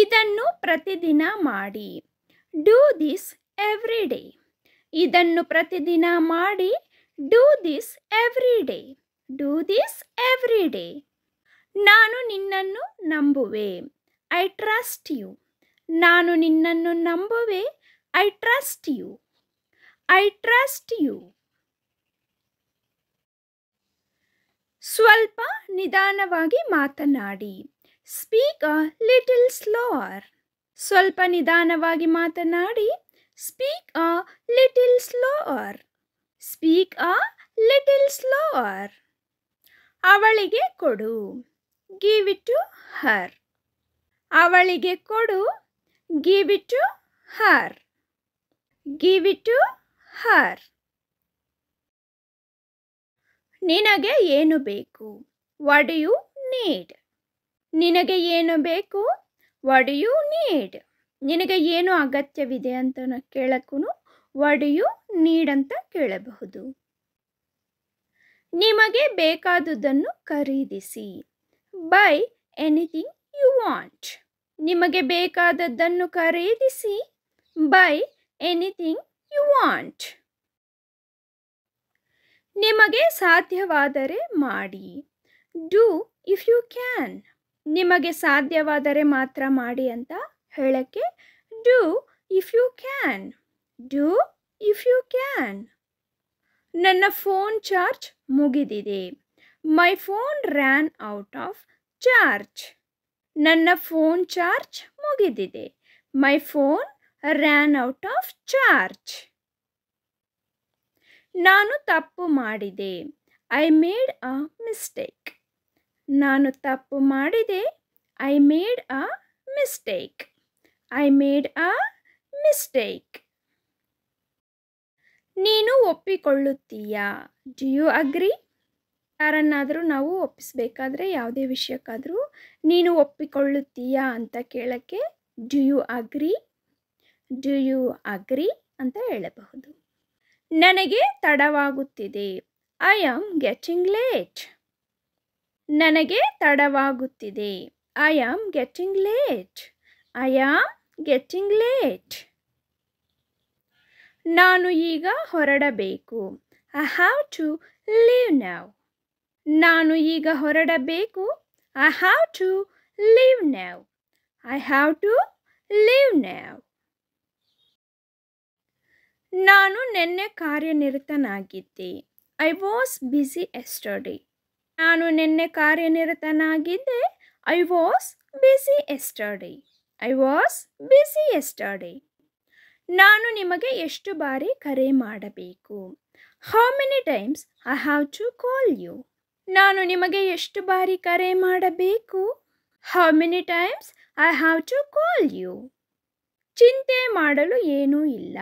ಇದನ್ನು ಪ್ರತಿದಿನ ಮಾಡಿ ಡೂ ದಿಸ್ ಎವ್ರಿ ಡೇ ಇದನ್ನು ಪ್ರತಿದಿನ ಮಾಡಿ do this every day do this every day ನಾನು ನಿನ್ನನ್ನು ನಂಬುವೆ ಐ ಟ್ರಸ್ಟ್ ಯು ನಾನು ನಿನ್ನನ್ನು ನಂಬುವೆ I trust you I trust you ಸ್ವಲ್ಪ ನಿಧಾನವಾಗಿ ಮಾತನಾಡಿ ಸ್ಪೀಕ್ ಅ ಲಿಟಲ್ ಸ್ಲೋವರ್ ಸ್ವಲ್ಪ ನಿಧಾನವಾಗಿ ಮಾತನಾಡಿ speak a little slower speak a little slower ಅವಳಿಗೆ ಕೊಡು ಗಿವ್ ಇಟ್ ಟು ಹರ್ ಅವಳಿಗೆ ಕೊಡು give it to her give it to her ನಿನಗೆ ಏನು ಬೇಕು ವಾಟ್ ಯು ನೀಡ್ ನಿನಗೆ ಏನು ಬೇಕು ವಾಟ್ ಯು ನೀಡ್ ನಿನಗೆ ಏನು ಅಗತ್ಯವಿದೆ ಅಂತ ಕೇಳಕ್ಕೂ ವಾಟ್ ಯು ನೀಡ್ ಅಂತ ಕೇಳಬಹುದು ನಿಮಗೆ ಬೇಕಾದುದನ್ನು ಖರೀದಿಸಿ ಬೈ ಎನಿಥಿಂಗ್ ಯು ವಾಂಟ್ ನಿಮಗೆ ಬೇಕಾದದ್ದನ್ನು ಖರೀದಿಸಿ ಬೈ ಎನಿಥಿಂಗ್ ಯು ವಾಂಟ್ ನಿಮಗೆ ಸಾಧ್ಯವಾದರೆ ಮಾಡಿ ಡೂ ಇಫ್ ಯು ಕ್ಯಾನ್ ನಿಮಗೆ ಸಾಧ್ಯವಾದರೆ ಮಾತ್ರ ಮಾಡಿ ಅಂತ ಹೇಳೋಕ್ಕೆ do if you can do if you can ನನ್ನ ಫೋನ್ ಚಾರ್ಜ್ ಮುಗಿದಿದೆ my phone ran out of charge ನನ್ನ ಫೋನ್ ಚಾರ್ಜ್ ಮುಗಿದಿದೆ my phone ran out of charge ನಾನು ತಪ್ಪು ಮಾಡಿದೆ ಐ ಮೇಡ್ ಅ ಮಿಸ್ಟೇಕ್ ನಾನು ತಪ್ಪು ಮಾಡಿದೆ I made a mistake I made a mistake ನೀನು ಒಪ್ಪಿಕೊಳ್ಳುತ್ತೀಯಾ ಡು ಯು ಅಗ್ರಿ ಯಾರನ್ನಾದರೂ ನಾವು ಒಪ್ಪಿಸಬೇಕಾದ್ರೆ ಯಾವುದೇ ವಿಷಯಕ್ಕಾದರೂ ನೀನು ಒಪ್ಪಿಕೊಳ್ಳುತ್ತೀಯಾ ಅಂತ ಕೇಳೋಕ್ಕೆ do you agree do you agree ಅಂತ ಹೇಳಬಹುದು ನನಗೆ ತಡವಾಗುತ್ತಿದೆ ಐ ಆಮ್ ಗೆಟಿಂಗ್ ಲೇಟ್ ನನಗೆ ತಡವಾಗುತ್ತಿದೆ I am getting late I am getting late ನಾನು ಈಗ ಹೊರಡಬೇಕು I have to leave now ನಾನು ಈಗ ಹೊರಡಬೇಕು I have to leave now I have to leave now ನಾನು ನಿನ್ನೆ ಕಾರ್ಯನಿರತನಾಗಿದ್ದೆ ಐ ವಾಸ್ ಬ್ಯುಸಿ ಎಸ್ಟರ್ಡೇ ನಾನು ನಿನ್ನೆ ಕಾರ್ಯನಿರತನಾಗಿದ್ದೆ I was busy yesterday I was busy yesterday ನಾನು ನಿಮಗೆ ಎಷ್ಟು ಬಾರಿ ಕರೆ ಮಾಡಬೇಕು how many times I have to call you ನಾನು ನಿಮಗೆ ಎಷ್ಟು ಬಾರಿ ಕರೆ ಮಾಡಬೇಕು how many times I have to call you ಚಿಂತೆ ಮಾಡಲು ಏನೂ ಇಲ್ಲ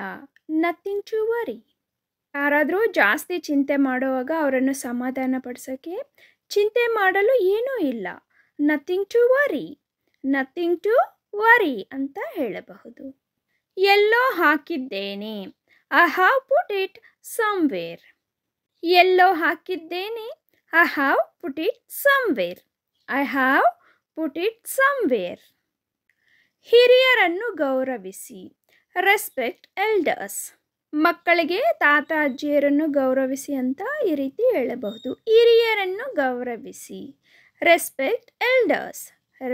ನಥಿಂಗ್ ಟು ವರಿ ಯಾರಾದರೂ ಜಾಸ್ತಿ ಚಿಂತೆ ಮಾಡುವಾಗ ಅವರನ್ನು ಸಮಾಧಾನ ಪಡಿಸೋಕ್ಕೆ ಚಿಂತೆ ಮಾಡಲು ಏನೂ ಇಲ್ಲ nothing to worry nothing to worry ಅಂತ ಹೇಳಬಹುದು ಎಲ್ಲೋ ಹಾಕಿದ್ದೇನೆ I have put it somewhere ಎಲ್ಲೋ ಹಾಕಿದ್ದೇನೆ I have put it somewhere I have put it somewhere ಹಿರಿಯರನ್ನು ಗೌರವಿಸಿ ರೆಸ್ಪೆಕ್ಟ್ ಎಲ್ಡರ್ಸ್ ಮಕ್ಕಳಿಗೆ ತಾತ ಅಜ್ಜಿಯರನ್ನು ಗೌರವಿಸಿ ಅಂತ ಈ ರೀತಿ ಹೇಳಬಹುದು ಹಿರಿಯರನ್ನು ಗೌರವಿಸಿ ರೆಸ್ಪೆಕ್ಟ್ ಎಲ್ಡರ್ಸ್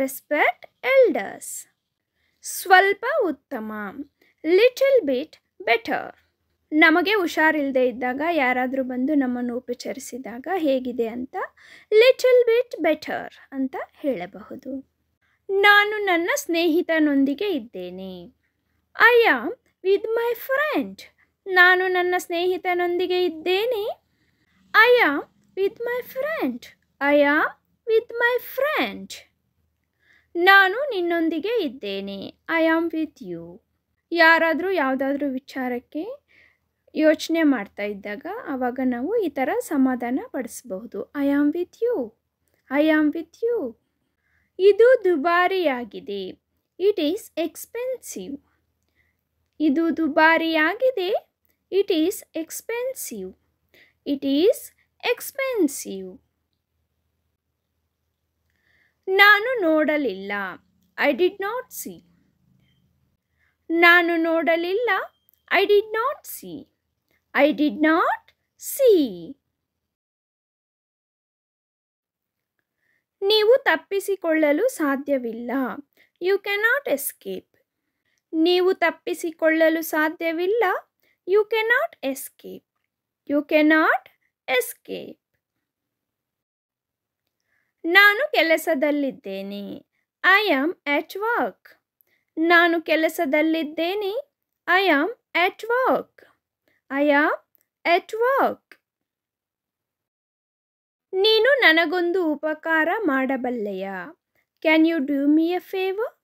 ರೆಸ್ಪೆಕ್ಟ್ ಎಲ್ಡರ್ಸ್ ಸ್ವಲ್ಪ ಉತ್ತಮ ಲಿಟಲ್ ಬಿಟ್ ಬೆಟರ್ ನಮಗೆ ಹುಷಾರಿಲ್ಲದೆ ಇದ್ದಾಗ ಯಾರಾದರೂ ಬಂದು ನಮ್ಮನ್ನು ಉಪಚರಿಸಿದಾಗ ಹೇಗಿದೆ ಅಂತ ಲಿಟಲ್ ಬಿಟ್ ಬೆಟರ್ ಅಂತ ಹೇಳಬಹುದು ನಾನು ನನ್ನ ಸ್ನೇಹಿತನೊಂದಿಗೆ ಇದ್ದೇನೆ I am with my friend ನಾನು ನನ್ನ ಸ್ನೇಹಿತನೊಂದಿಗೆ ಇದ್ದೇನೆ I am with my friend I am with my friend ನಾನು ನಿನ್ನೊಂದಿಗೆ ಇದ್ದೇನೆ ಐ ಆಮ್ ವಿತ್ ಯು ಯಾರಾದರೂ ಯಾವುದಾದ್ರೂ ವಿಚಾರಕ್ಕೆ ಯೋಚನೆ ಮಾಡ್ತಾ ಇದ್ದಾಗ ಆವಾಗ ನಾವು ಈ ಥರ ಸಮಾಧಾನ ಪಡಿಸ್ಬಹುದು I am with you I am with you ಇದು ದುಬಾರಿಯಾಗಿದೆ ಇಟ್ ಈಸ್ ಎಕ್ಸ್ಪೆನ್ಸಿವ್ ಇದು ದುಬಾರಿಯಾಗಿದೆ it is expensive it is expensive ನಾನು ನೋಡಲಿಲ್ಲ ಐ ಡಿಡ್ ನಾಟ್ ಸಿ ನಾನು ನೋಡಲಿಲ್ಲ I did not see I did not see ನೀವು ತಪ್ಪಿಸಿಕೊಳ್ಳಲು ಸಾಧ್ಯವಿಲ್ಲ ಯು ಕೆನಾಟ್ ಎಸ್ಕೇಪ್ ನೀವು ತಪ್ಪಿಸಿಕೊಳ್ಳಲು ಸಾಧ್ಯವಿಲ್ಲ You cannot escape. You cannot escape. ನಾನು ಕೆಲಸದಲ್ಲಿದ್ದೇನೆ ಐ ಆಮ್ ಎಟ್ ವರ್ಕ್ ನಾನು ಕೆಲಸದಲ್ಲಿದ್ದೇನೆ I am at work I am at work ನೀನು ನನಗೊಂದು ಉಪಕಾರ ಮಾಡಬಲ್ಲೆಯ can you do me a favour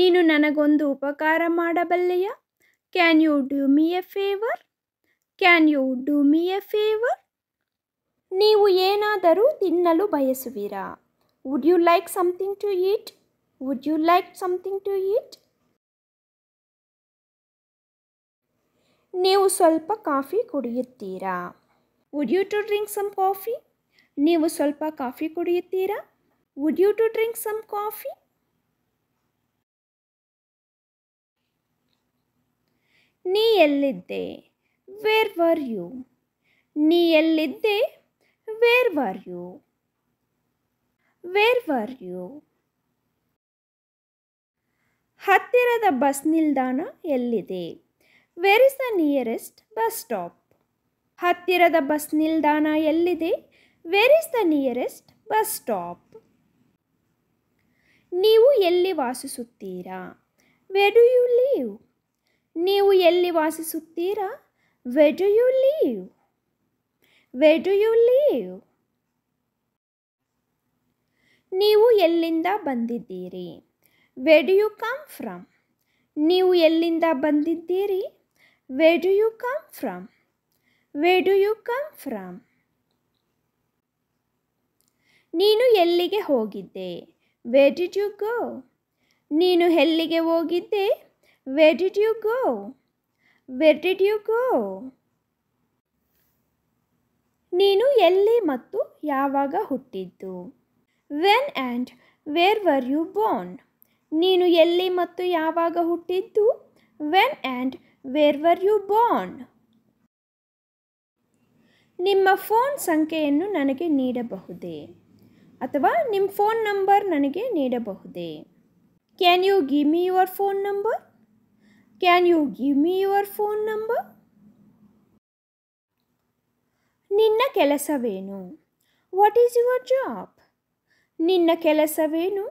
ನೀನು ನನಗೊಂದು ಉಪಕಾರ ಮಾಡಬಲ್ಲೆಯಾ can you do me a favour can you do me a favour ನೀವು ಏನಾದರೂ ತಿನ್ನಲು ಬಯಸುವಿರಾ would you like something to eat would you like something to eat ನೀವು ಸ್ವಲ್ಪ ಕಾಫಿ ಕುಡಿಯುತ್ತೀರಾ would you to drink some coffee ನೀವು ಸ್ವಲ್ಪ coffee ಕುಡಿಯುತ್ತೀರಾ would you to drink some coffee ನೀ ಎಲ್ಲಿದ್ದೆ ವೇರ್ ವರ್ ಯು ನೀ ಎಲ್ಲಿದ್ದೆ where were you where were you ಹತ್ತಿರದ ಬಸ್ ನಿಲ್ದಾಣ ಎಲ್ಲಿದೆ where is the nearest bus stop ಹತ್ತಿರದ ಬಸ್ ನಿಲ್ದಾಣ ಎಲ್ಲಿದೆ where is the nearest bus stop ನೀವು ಎಲ್ಲಿ ವಾಸಿಸುತ್ತೀರಾ ವೇರ್ ಡು ಯು ಲೀವ್ ನೀವು ಎಲ್ಲಿ ವಾಸಿಸುತ್ತೀರಾ where do you live where do you live ನೀವು ಎಲ್ಲಿಂದ ಬಂದಿದ್ದೀರಿ where do you come from ನೀವು ಎಲ್ಲಿಂದ ಬಂದಿದ್ದೀರಿ where do you come from where do you come from ನೀನು ಎಲ್ಲಿಗೆ ಹೋಗಿದ್ದೆ ವೆ ಡಿಡ್ ಯು ಗೋ ನೀನು ಎಲ್ಲಿಗೆ ಹೋಗಿದ್ದೆ Where did you go? Where did you go? ನೀನು ಎಲ್ಲಿ ಮತ್ತು ಯಾವಾಗ ಹುಟ್ಟಿದ್ದು when and where were you born ನೀನು ಎಲ್ಲಿ ಮತ್ತು ಯಾವಾಗ ಹುಟ್ಟಿದ್ದು when and where were you born ನಿಮ್ಮ ಫೋನ್ ಸಂಖ್ಯೆಯನ್ನು ನನಗೆ ನೀಡಬಹುದೇ ಅಥವಾ ನಿಮ್ಮ ಫೋನ್ ನಂಬರ್ ನನಗೆ ನೀಡಬಹುದೇ can you give me your phone number can you give me your phone number ನಿನ್ನ ಕೆಲಸವೇನು ವಾಟ್ ಈಸ್ ಯುವರ್ ಜಾಬ್ ನಿನ್ನ ಕೆಲಸವೇನು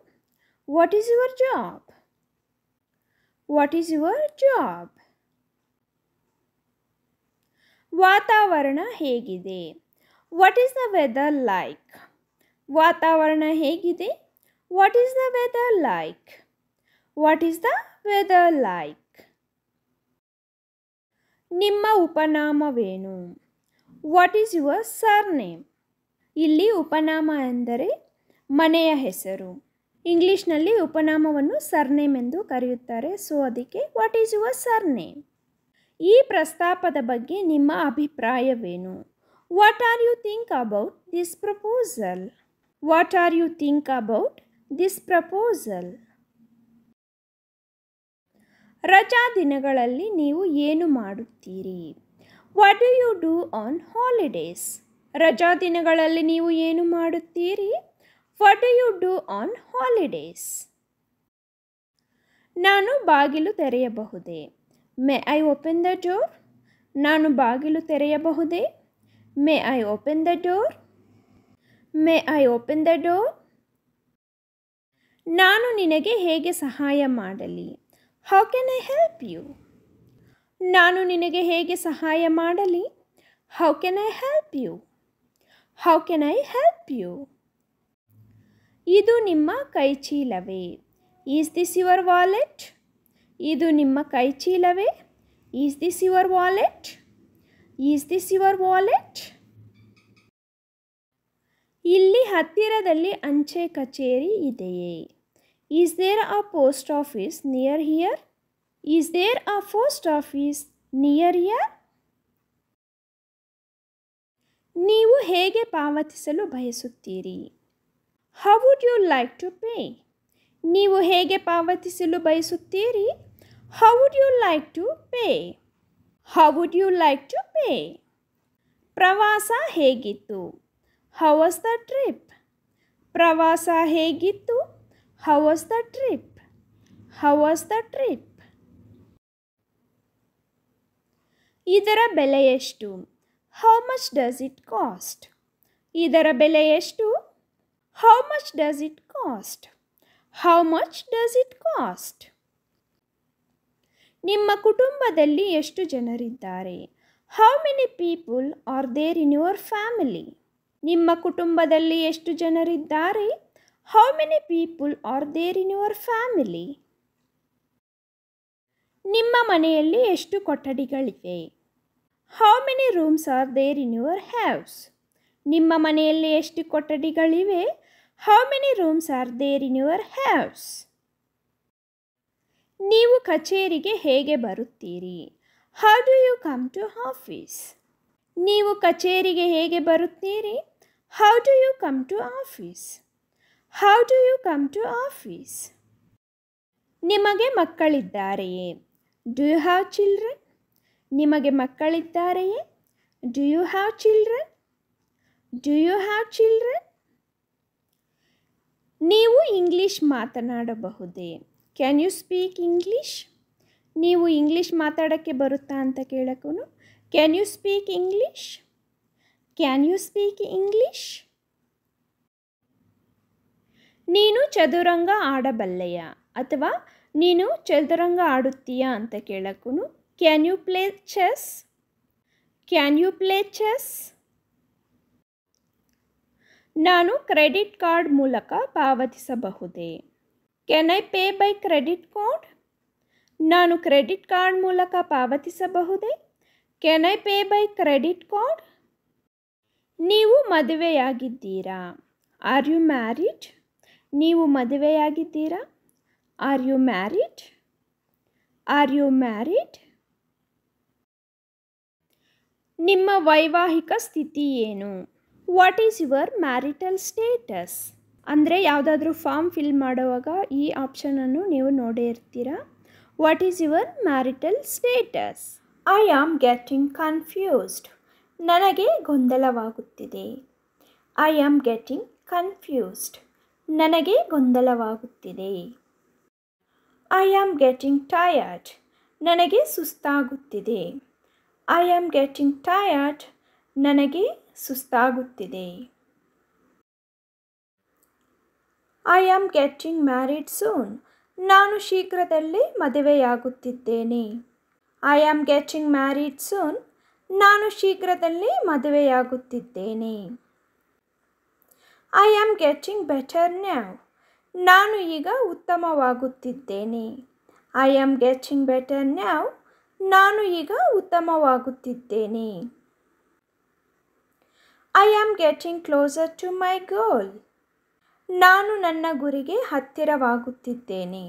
what is your job what is your job ವಾತಾವರಣ ಹೇಗಿದೆ what is the weather like ವಾತಾವರಣ ಹೇಗಿದೆ what is the weather like what is the weather like ನಿಮ್ಮ ಉಪನಾಮವೇನು ವಾಟ್ ಈಸ್ ಯುವರ್ ನೇಮ್ ಇಲ್ಲಿ ಉಪನಾಮ ಎಂದರೆ ಮನೆಯ ಹೆಸರು ಇಂಗ್ಲೀಷ್ನಲ್ಲಿ ಉಪನಾಮವನ್ನು ಸರ್ನೇಮ್ ಎಂದು ಕರೆಯುತ್ತಾರೆ ಸೊ ಅದಕ್ಕೆ ವಾಟ್ ಈಸ್ ಯುವರ್ ನೇಮ್ ಈ ಪ್ರಸ್ತಾಪದ ಬಗ್ಗೆ ನಿಮ್ಮ ಅಭಿಪ್ರಾಯವೇನು what are you think about this proposal what are you think about this proposal ರಜಾ ದಿನಗಳಲ್ಲಿ ನೀವು ಏನು ಮಾಡುತ್ತೀರಿ what do you do on holidays ರಜಾ ದಿನಗಳಲ್ಲಿ ನೀವು ಏನು ಮಾಡುತ್ತೀರಿ what do you do on holidays ನಾನು ಬಾಗಿಲು ತೆರೆಯಬಹುದೇ may I open the door ನಾನು ಬಾಗಿಲು ತೆರೆಯಬಹುದೇ may I open the door may I open the door ನಾನು ನಿನಗೆ ಹೇಗೆ ಸಹಾಯ ಮಾಡಲಿ how can I help you ನಾನು ನಿನಗೆ ಹೇಗೆ ಸಹಾಯ ಮಾಡಲಿ how can I help you how can I help you ಇದು ನಿಮ್ಮ ಕೈಚೀಲವೇ ಈಸ್ ದಿಸ್ ಯುವರ್ ವಾಲೆಟ್ ಇದು ನಿಮ್ಮ ಕೈಚೀಲವೇ is this your wallet is this your wallet ಇಲ್ಲಿ ಹತ್ತಿರದಲ್ಲಿ ಅಂಚೆ ಕಚೇರಿ ಇದೆಯೇ Is there a post office near here? Is there a post office near here? ನೀವು ಹೇಗೆ ಪಾವತಿಸಲು ಬಯಸುತ್ತೀರಿ how would you like to pay ನೀವು ಹೇಗೆ ಪಾವತಿಸಲು ಬಯಸುತ್ತೀರಿ how would you like to pay how would you like to pay ಪ್ರವಾಸ ಹೇಗಿತ್ತು ಹೌ ವಾಸ್ ದ ಟ್ರಿಪ್ ಪ್ರವಾಸ ಹೇಗಿತ್ತು How was the trip? How was the trip? ಇದರ ಬೆಲೆ ಎಷ್ಟು how much does it cost ಇದರ ಬೆಲೆ ಎಷ್ಟು how much does it cost how much does it cost ನಿಮ್ಮ ಕುಟುಂಬದಲ್ಲಿ ಎಷ್ಟು ಜನರಿದ್ದಾರೆ how many people are there in your family ನಿಮ್ಮ ಕುಟುಂಬದಲ್ಲಿ ಎಷ್ಟು ಜನರಿದ್ದಾರೆ how many people are there in your family ನಿಮ್ಮ ಮನೆಯಲ್ಲಿ ಎಷ್ಟು ಕೊಠಡಿಗಳಿವೆ how many rooms are there in your houses ನಿಮ್ಮ ಮನೆಯಲ್ಲಿ ಎಷ್ಟು ಕೊಠಡಿಗಳಿವೆ how many rooms are there in your haves ನೀವು ಕಚೇರಿಗೆ ಹೇಗೆ ಬರುತ್ತೀರಿ how do you come to office ನೀವು ಕಚೇರಿಗೆ ಹೇಗೆ ಬರುತ್ತೀರಿ how do you come to office how do you come to office ನಿಮಗೆ ಮಕ್ಕಳಿದ್ದಾರೆಯೇ ಡು ಯು ಹ್ಯಾವ್ ಚಿಲ್ಡ್ರನ್ ನಿಮಗೆ ಮಕ್ಕಳಿದ್ದಾರೆಯೇ do you have children do you have children ನೀವು ಇಂಗ್ಲೀಷ್ ಮಾತನಾಡಬಹುದೇ ಕ್ಯಾನ್ ಯು ಸ್ಪೀಕ್ ಇಂಗ್ಲೀಷ್ ನೀವು ಇಂಗ್ಲೀಷ್ ಮಾತಾಡೋಕ್ಕೆ ಬರುತ್ತಾ ಅಂತ ಕೇಳಕ್ಕೂ can you speak English can you speak English ನೀನು ಚದುರಂಗ ಆಡಬಲ್ಲೆಯ ಅಥವಾ ನೀನು ಚದುರಂಗ ಆಡುತ್ತೀಯಾ ಅಂತ ಕೇಳಕ್ಕೂ can you play chess can you play chess ನಾನು ಕ್ರೆಡಿಟ್ ಕಾರ್ಡ್ ಮೂಲಕ ಪಾವತಿಸಬಹುದೇ can I pay by credit card ನಾನು ಕ್ರೆಡಿಟ್ ಕಾರ್ಡ್ ಮೂಲಕ ಪಾವತಿಸಬಹುದೇ can I pay by credit card ನೀವು ಮದುವೆಯಾಗಿದ್ದೀರಾ ಆರ್ ಯು ಮ್ಯಾರಿಡ್ ನೀವು ಮದುವೆಯಾಗಿದ್ದೀರಾ are you married are you married ನಿಮ್ಮ ವೈವಾಹಿಕ ಸ್ಥಿತಿ ಏನು what is your marital status ಅಂದರೆ ಯಾವುದಾದ್ರೂ ಫಾರ್ಮ್ ಫಿಲ್ ಮಾಡುವಾಗ ಈ ಆಪ್ಷನನ್ನು ನೀವು ನೋಡೇ ಇರ್ತೀರಾ what is your marital status I am getting confused ನನಗೆ ಗೊಂದಲವಾಗುತ್ತಿದೆ ಐ ಆಮ್ ಗೆಟಿಂಗ್ ಕನ್ಫ್ಯೂಸ್ಡ್ ನನಗೆ ಗೊಂದಲವಾಗುತ್ತಿದೆ ಐ ಆಮ್ ಗೆಟಿಂಗ್ ಟಯರ್ಡ್ ನನಗೆ ಸುಸ್ತಾಗುತ್ತಿದೆ ಐ ಆಮ್ ಗೆಟಿಂಗ್ ಟಯರ್ಡ್ ನನಗೆ ಸುಸ್ತಾಗುತ್ತಿದೆ I am getting married soon ನಾನು ಶೀಘ್ರದಲ್ಲೇ ಮದುವೆಯಾಗುತ್ತಿದ್ದೇನೆ I am getting married soon ನಾನು ಶೀಘ್ರದಲ್ಲೇ ಮದುವೆಯಾಗುತ್ತಿದ್ದೇನೆ I am getting better now ನಾನು ಈಗ ಉತ್ತಮವಾಗುತ್ತಿದ್ದೇನೆ I am getting better now ನಾನು ಈಗ ಉತ್ತಮವಾಗುತ್ತಿದ್ದೇನೆ I am getting closer to my goal ನಾನು ನನ್ನ ಗುರಿಗೆ ಹತ್ತಿರವಾಗುತ್ತಿದ್ದೇನೆ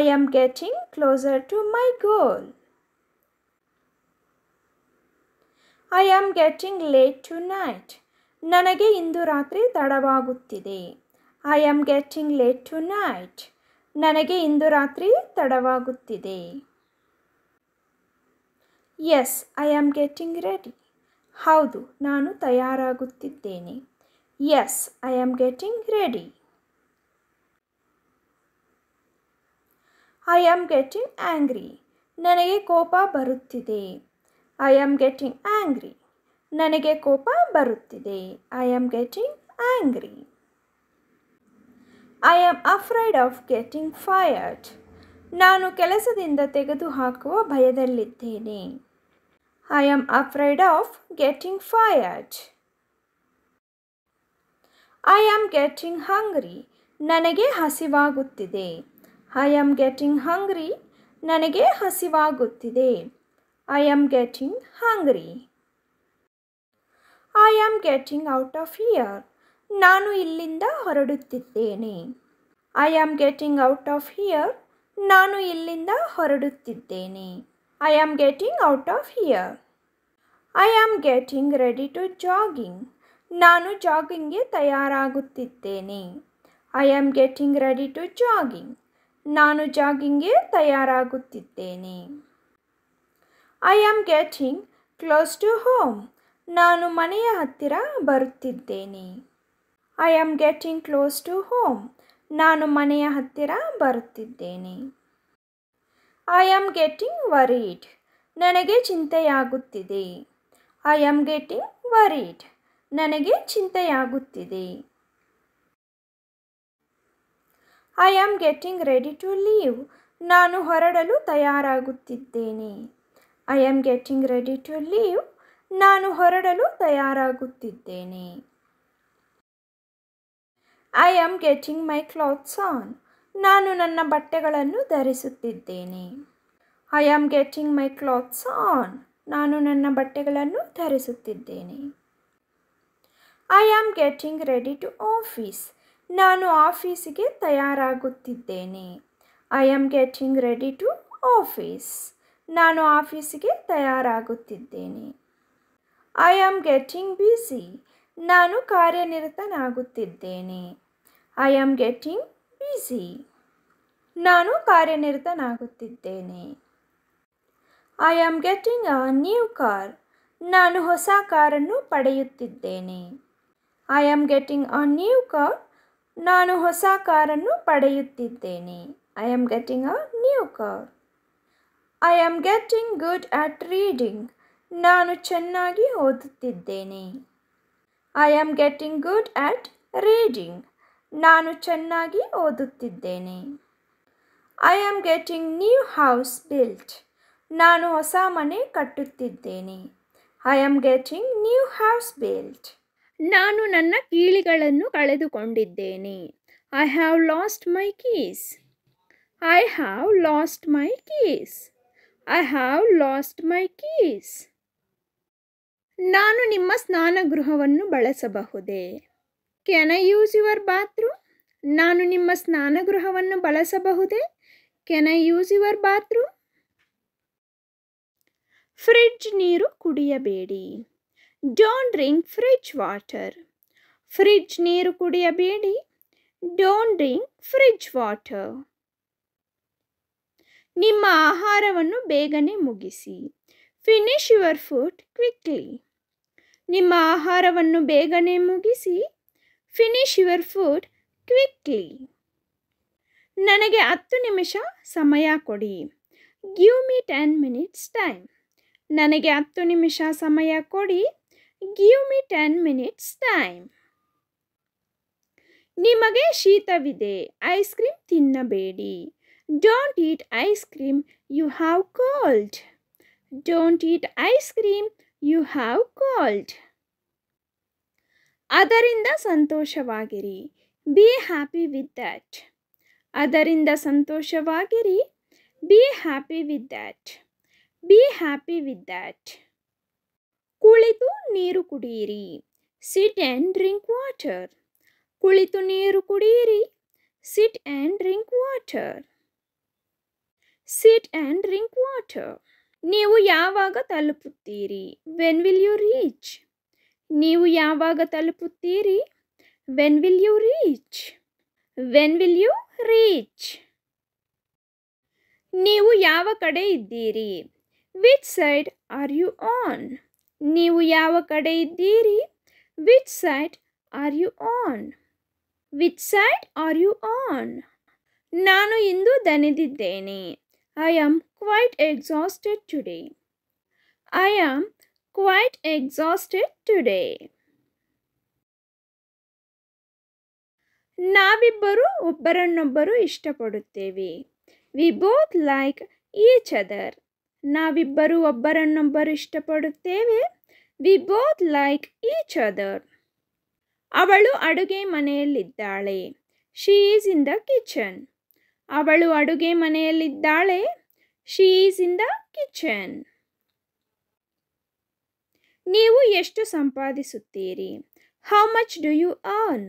I am getting closer to my goal I am getting late tonight ನನಗೆ ಇಂದು ರಾತ್ರಿ ತಡವಾಗುತ್ತಿದೆ I am getting late tonight ನನಗೆ ಇಂದು ರಾತ್ರಿ ತಡವಾಗುತ್ತಿದೆ yes I am getting ready ಹೌದು ನಾನು ತಯಾರಾಗುತ್ತಿದ್ದೇನೆ yes I am getting ready I am getting angry ನನಗೆ ಕೋಪ ಬರುತ್ತಿದೆ ಐ ಆಮ್ ಗೆಟಿಂಗ್ ಆ್ಯಂಗ್ರಿ ನನಗೆ ಕೋಪ ಬರುತ್ತಿದೆ I am getting angry I am afraid of getting fired ನಾನು ಕೆಲಸದಿಂದ ತೆಗೆದುಹಾಕುವ ಭಯದಲ್ಲಿದ್ದೇನೆ I am afraid of getting fired I am getting hungry ನನಗೆ ಹಸಿವಾಗುತ್ತಿದೆ ಐ ಆಮ್ ಗೆಟಿಂಗ್ ಹಂಗ್ರಿ ನನಗೆ ಹಸಿವಾಗುತ್ತಿದೆ I am getting hungry I am getting out of here ನಾನು ಇಲ್ಲಿಂದ ಹೊರಡುತ್ತಿದ್ದೇನೆ I am getting out of here ನಾನು ಇಲ್ಲಿಂದ ಹೊರಡುತ್ತಿದ್ದೇನೆ I am getting out of here I am getting ready to jogging ನಾನು ಜಾಗಿಂಗ್ಗೆ ತಯಾರಾಗುತ್ತಿದ್ದೇನೆ I am getting ready to jogging ನಾನು ಜಾಗಿಂಗ್ಗೆ ತಯಾರಾಗುತ್ತಿದ್ದೇನೆ I am getting close to home ನಾನು ಮನೆಯ ಹತ್ತಿರ ಬರುತ್ತಿದ್ದೇನೆ I am getting close to home ನಾನು ಮನೆಯ ಹತ್ತಿರ ಬರುತ್ತಿದ್ದೇನೆ ಐ ಆಮ್ ಗೆಟಿಂಗ್ ವರೀಡ್ ನನಗೆ ಚಿಂತೆಯಾಗುತ್ತಿದೆ ಐ ಆಮ್ ಗೆಟಿಂಗ್ ವರೀಡ್ ನನಗೆ ಚಿಂತೆಯಾಗುತ್ತಿದೆ I am getting ready to leave ನಾನು ಹೊರಡಲು ತಯಾರಾಗುತ್ತಿದ್ದೇನೆ I am getting ready to leave ನಾನು ಹೊರಡಲು ತಯಾರಾಗುತ್ತಿದ್ದೇನೆ I am getting my clothes on ನಾನು ನನ್ನ ಬಟ್ಟೆಗಳನ್ನು ಧರಿಸುತ್ತಿದ್ದೇನೆ I am getting my clothes on ನಾನು ನನ್ನ ಬಟ್ಟೆಗಳನ್ನು ಧರಿಸುತ್ತಿದ್ದೇನೆ I am getting ready to office ನಾನು ಆಫೀಸಿಗೆ ತಯಾರಾಗುತ್ತಿದ್ದೇನೆ I am getting ready to office ನಾನು ಆಫೀಸಿಗೆ ತಯಾರಾಗುತ್ತಿದ್ದೇನೆ ಐ ಆಮ್ ಗೆಟ್ಟಿಂಗ್ ಬ್ಯುಸಿ ನಾನು ಕಾರ್ಯನಿರತನಾಗುತ್ತಿದ್ದೇನೆ ಐ ಆಮ್ ಗೆಟ್ಟಿಂಗ್ ಬ್ಯುಸಿ ನಾನು ಕಾರ್ಯನಿರತನಾಗುತ್ತಿದ್ದೇನೆ I am getting a new car ನಾನು ಹೊಸ ಕಾರನ್ನು ಪಡೆಯುತ್ತಿದ್ದೇನೆ I am getting a new car ನಾನು ಹೊಸ ಕಾರನ್ನು ಪಡೆಯುತ್ತಿದ್ದೇನೆ I am getting a new car I am getting good at reading ನಾನು ಚೆನ್ನಾಗಿ ಓದುತ್ತಿದ್ದೇನೆ I am getting good at reading ನಾನು ಚೆನ್ನಾಗಿ ಓದುತ್ತಿದ್ದೇನೆ I am getting new house built ನಾನು ಹೊಸ ಮನೆ ಕಟ್ಟುತ್ತಿದ್ದೇನೆ I am getting new house built ನಾನು ನನ್ನ ಕೀಳಿಗಳನ್ನು ಕಳೆದುಕೊಂಡಿದ್ದೇನೆ I have lost my keys I have lost my keys I have lost my keys ನಾನು ನಿಮ್ಮ ಸ್ನಾನಗೃಹವನ್ನು ಬಳಸಬಹುದೇ can I use your bathroom ನಾನು ನಿಮ್ಮ ಸ್ನಾನಗೃಹವನ್ನು ಬಳಸಬಹುದೇ can I use your bathroom fridge ನೀರು ಕುಡಿಯಬೇಡಿ don't drink fridge water fridge ನೀರು ಕುಡಿಯಬೇಡಿ ಡೋಂಟ್ ಡ್ರಿಂಕ್ ಫ್ರಿಡ್ಜ್ ವಾಟರ್ ನಿಮ್ಮ ಆಹಾರವನ್ನು ಬೇಗನೆ ಮುಗಿಸಿ ಫಿನಿಶ್ ಯುವರ್ ಫುಡ್ ಕ್ವಿಕ್ಲಿ ನಿಮ್ಮ ಆಹಾರವನ್ನು ಬೇಗನೆ ಮುಗಿಸಿ ಫಿನಿಶ್ ಯುವರ್ ಫುಡ್ ಕ್ವಿಕ್ಲಿ ನನಗೆ ಹತ್ತು ನಿಮಿಷ ಸಮಯ ಕೊಡಿ give me ten minutes time ನನಗೆ ಹತ್ತು ನಿಮಿಷ ಸಮಯ ಕೊಡಿ give me ten minutes time ನಿಮಗೆ ಶೀತವಿದೆ ಐಸ್ ಕ್ರೀಮ್ ತಿನ್ನಬೇಡಿ don't eat ice cream you have cold Don't eat ice cream. You have cold. ಅದರಿಂದ ಸಂತೋಷವಾಗಿರಿ ಬಿ ಹ್ಯಾಪಿ ವಿತ್ ದ್ಯಾಟ್ ಅದರಿಂದ ಸಂತೋಷವಾಗಿರಿ be happy with that be happy with that ಕುಳಿತು ನೀರು ಕುಡಿಯಿರಿ ಸಿಟ್ ಆ್ಯಂಡ್ ಡ್ರಿಂಕ್ ವಾಟರ್ ಕುಳಿತು ನೀರು ಕುಡಿಯಿರಿ sit and drink water sit and drink water ನೀವು ಯಾವಾಗ ತಲುಪುತ್ತೀರಿ ವೆನ್ ವಿಲ್ ಯು ರೀಚ್ ನೀವು ಯಾವಾಗ ತಲುಪುತ್ತೀರಿ when will you reach when will you reach ನೀವು ಯಾವ ಕಡೆ ಇದ್ದೀರಿ which side are you on ನೀವು ಯಾವ ಕಡೆ ಇದ್ದೀರಿ which side are you on which side are you on ನಾನು ಇಂದು ದಣಿದಿದ್ದೇನೆ I am quite exhausted today. I am quite exhausted today. ನಾವಿಬ್ಬರು ಒಬ್ಬರನ್ನೊಬ್ಬರು ಇಷ್ಟಪಡುತ್ತೇವೆ we both like each other ನಾವಿಬ್ಬರು ಒಬ್ಬರನ್ನೊಬ್ಬರು ಇಷ್ಟಪಡುತ್ತೇವೆ we both like each other ಅವಳು ಅಡುಗೆ ಮನೆಯಲ್ಲಿದ್ದಾಳೆ she is in the kitchen ಅವಳು ಅಡುಗೆ ಮನೆಯಲ್ಲಿದ್ದಾಳೆ she is in the kitchen ನೀವು ಎಷ್ಟು ಸಂಪಾದಿಸುತ್ತೀರಿ how much do you earn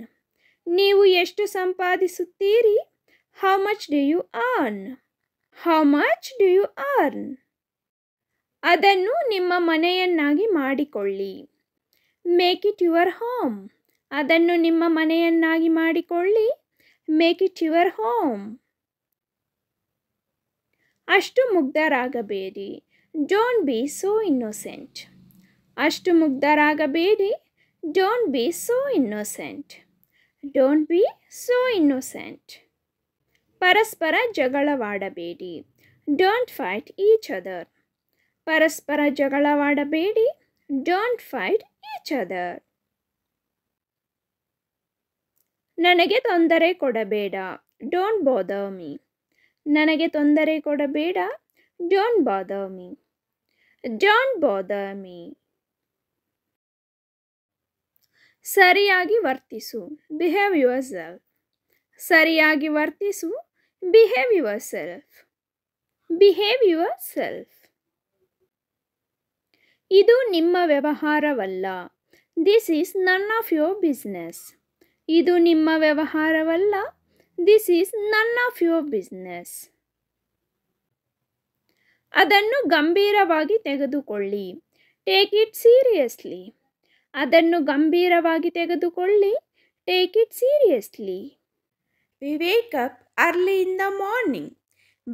ನೀವು ಎಷ್ಟು ಸಂಪಾದಿಸುತ್ತೀರಿ how much do you earn how much do you earn ಅದನ್ನು ನಿಮ್ಮ ಮನೆಯನ್ನಾಗಿ ಮಾಡಿಕೊಳ್ಳಿ ಮೇಕ್ ಇಟ್ ಯುವರ್ ಹೋಮ್ ಅದನ್ನು ನಿಮ್ಮ ಮನೆಯನ್ನಾಗಿ ಮಾಡಿಕೊಳ್ಳಿ ಮೇಕ್ ಇಟ್ ಯುವರ್ ಹೋಮ್ ಅಷ್ಟು ಮುಗ್ಧರಾಗಬೇಡಿ ಡೋಂಟ್ ಬಿ ಸೋ ಇನ್ನೋಸೆಂಟ್ ಅಷ್ಟು ಮುಗ್ಧರಾಗಬೇಡಿ don't be so innocent don't be so innocent ಪರಸ್ಪರ ಜಗಳವಾಡಬೇಡಿ ಡೋಂಟ್ ಫೈಟ್ ಈಚ್ ಅದರ್ ಪರಸ್ಪರ ಜಗಳವಾಡಬೇಡಿ ಡೋಂಟ್ ಫೈಟ್ ಈಚ್ ಅದರ್ ನನಗೆ ತೊಂದರೆ ಕೊಡಬೇಡ ಡೋಂಟ್ ಬೋದರ್ ಮೀ ನನಗೆ ತೊಂದರೆ ಕೊಡಬೇಡ don't bother me don't bother me ಸರಿಯಾಗಿ ವರ್ತಿಸು ಬಿಹೇವ್ ಯುವರ್ ಸೆಲ್ಫ್ ಸರಿಯಾಗಿ ವರ್ತಿಸು behave yourself behave yourself ಇದು ನಿಮ್ಮ ವ್ಯವಹಾರವಲ್ಲ this is none of your business ಇದು ನಿಮ್ಮ ವ್ಯವಹಾರವಲ್ಲ this is none of your business ಅದನ್ನು ಗಂಭೀರವಾಗಿ ತೆಗೆದುಕೊಳ್ಳಿ ಟೇಕ್ ಇಟ್ ಸೀರಿಯಸ್ಲಿ ಅದನ್ನು ಗಂಭೀರವಾಗಿ ತೆಗೆದುಕೊಳ್ಳಿ take it seriously we wake up early in the morning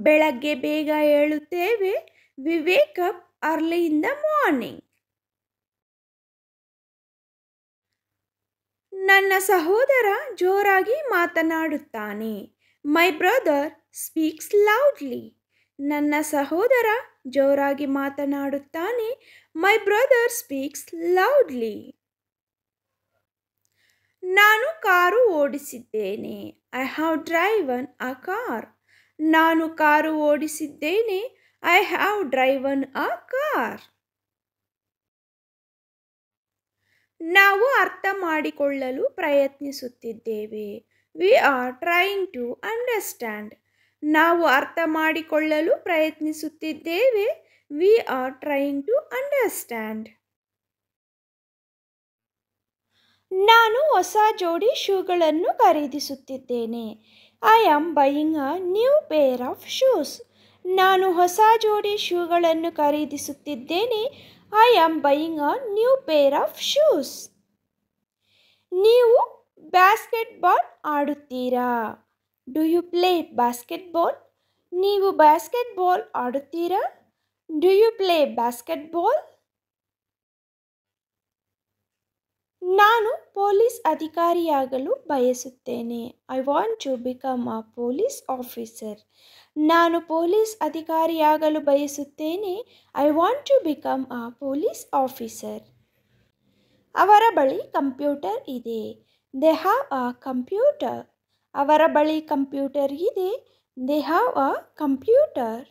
ಬೆಳಗ್ಗೆ ಬೇಗ ಹೇಳುತ್ತೇವೆ we wake up early in the morning ನನ್ನ ಸಹೋದರ ಜೋರಾಗಿ ಮಾತನಾಡುತ್ತಾನೆ ಮೈ ಬ್ರದರ್ ಸ್ಪೀಕ್ಸ್ ಲೌಡ್ಲಿ ನನ್ನ ಸಹೋದರ ಜೋರಾಗಿ ಮಾತನಾಡುತ್ತಾನೆ ಮೈ ಬ್ರದರ್ ಸ್ಪೀಕ್ಸ್ ಲೌಡ್ಲಿ ನಾನು ಕಾರು ಓಡಿಸಿದ್ದೇನೆ I have driven a car ನಾನು ಕಾರು ಓಡಿಸಿದ್ದೇನೆ I have driven a car ನಾವು ಅರ್ಥ ಮಾಡಿಕೊಳ್ಳಲು ಪ್ರಯತ್ನಿಸುತ್ತಿದ್ದೇವೆ we are trying to understand ನಾವು ಅರ್ಥ ಮಾಡಿಕೊಳ್ಳಲು ಪ್ರಯತ್ನಿಸುತ್ತಿದ್ದೇವೆ we are trying to understand ನಾನು ಹೊಸ ಜೋಡಿ ಶೂಗಳನ್ನು ಖರೀದಿಸುತ್ತಿದ್ದೇನೆ I am buying a new pair of shoes ನಾನು ಹೊಸ ಜೋಡಿ ಶೂಗಳನ್ನು ಖರೀದಿಸುತ್ತಿದ್ದೇನೆ I am buying a new pair of shoes ನೀವು ಬ್ಯಾಸ್ಕೆಟ್ಬಾಲ್ ಆಡುತ್ತೀರಾ ಡು ಯು ಪ್ಲೇ ಬಾಸ್ಕೆಟ್ಬಾಲ್ ನೀವು ಬ್ಯಾಸ್ಕೆಟ್ಬಾಲ್ ಆಡುತ್ತೀರಾ ಡು ಯು ಪ್ಲೇ ಬಾಸ್ಕೆಟ್ಬಾಲ್ ನಾನು ಪೊಲೀಸ್ ಅಧಿಕಾರಿಯಾಗಲು ಬಯಸುತ್ತೇನೆ I want to become a police officer ನಾನು ಪೊಲೀಸ್ ಅಧಿಕಾರಿಯಾಗಲು ಬಯಸುತ್ತೇನೆ I want to become a police officer ಅವರ ಬಳಿ ಕಂಪ್ಯೂಟರ್ ಇದೆ ದೆ ಹ್ಯಾವ್ ಅ ಕಂಪ್ಯೂಟರ್ ಅವರ ಬಳಿ ಕಂಪ್ಯೂಟರ್ ಇದೆ ದೆ ಹ್ಯಾವ್ ಅ ಕಂಪ್ಯೂಟರ್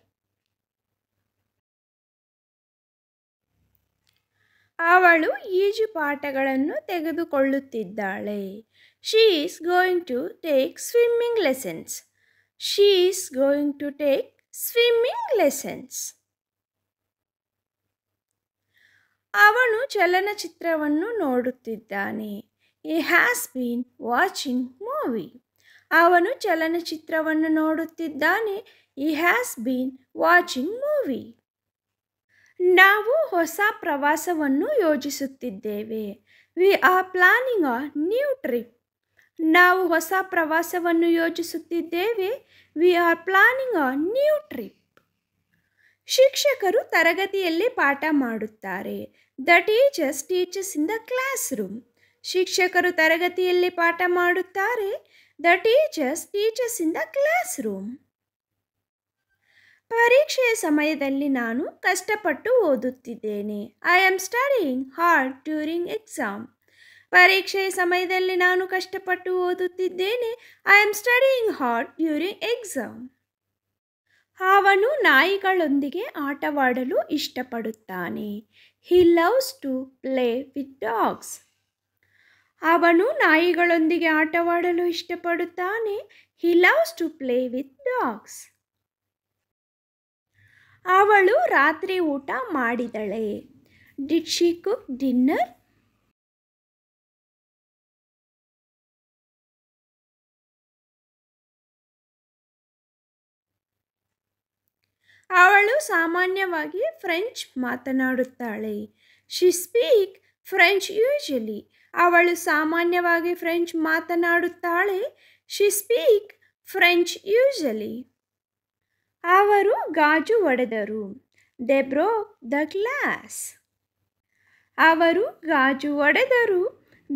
ಅವಳು ಈಜು ಪಾಠಗಳನ್ನು ತೆಗೆದುಕೊಳ್ಳುತ್ತಿದ್ದಾಳೆ she is going to take swimming lessons She is going to take swimming lessons. ಅವನು ಚಲನಚಿತ್ರವನ್ನು ನೋಡುತ್ತಿದ್ದಾನೆ he has been watching movie ಅವನು ಚಲನಚಿತ್ರವನ್ನು ನೋಡುತ್ತಿದ್ದಾನೆ he has been watching movie ನಾವು ಹೊಸ ಪ್ರವಾಸವನ್ನು ಯೋಜಿಸುತ್ತಿದ್ದೇವೆ we are planning a new trip ನಾವು ಹೊಸ ಪ್ರವಾಸವನ್ನು ಯೋಜಿಸುತ್ತಿದ್ದೇವೆ we are planning a new trip ಶಿಕ್ಷಕರು ತರಗತಿಯಲ್ಲಿ ಪಾಠ ಮಾಡುತ್ತಾರೆ the teachers teachers in the classroom ಶಿಕ್ಷಕರು ತರಗತಿಯಲ್ಲಿ ಪಾಠ ಮಾಡುತ್ತಾರೆ the teachers teachers in the classroom ಪರೀಕ್ಷೆಯ ಸಮಯದಲ್ಲಿ ನಾನು ಕಷ್ಟಪಟ್ಟು ಓದುತ್ತಿದ್ದೇನೆ I am studying hard during exam ಪರೀಕ್ಷೆಯ ಸಮಯದಲ್ಲಿ ನಾನು ಕಷ್ಟಪಟ್ಟು ಓದುತ್ತಿದ್ದೇನೆ I am studying hard during exam ಅವನು ನಾಯಿಗಳೊಂದಿಗೆ ಆಟವಾಡಲು ಇಷ್ಟಪಡುತ್ತಾನೆ he loves to play with dogs ಅವನು ನಾಯಿಗಳೊಂದಿಗೆ ಆಟವಾಡಲು ಇಷ್ಟಪಡುತ್ತಾನೆ he loves to play with dogs ಅವಳು ರಾತ್ರಿ ಊಟ ಮಾಡಿದಳೆ ಡಿಡ್ ಶಿ ಕುಕ್ ಡಿನ್ನರ್ ಅವಳು ಸಾಮಾನ್ಯವಾಗಿ ಫ್ರೆಂಚ್ ಮಾತನಾಡುತ್ತಾಳೆ ಶಿ ಸ್ಪೀಕ್ ಫ್ರೆಂಚ್ ಯೂಶಲಿ ಅವಳು ಸಾಮಾನ್ಯವಾಗಿ ಫ್ರೆಂಚ್ ಮಾತನಾಡುತ್ತಾಳೆ ಶಿ ಸ್ಪೀಕ್ ಫ್ರೆಂಚ್ ಯೂಶಲಿ ಅವರು ಗಾಜು ಒಡೆದರು ದೆ ಬ್ರೋಕ್ ದ ಗ್ಲಾಸ್ ಅವರು ಗಾಜು ಒಡೆದರು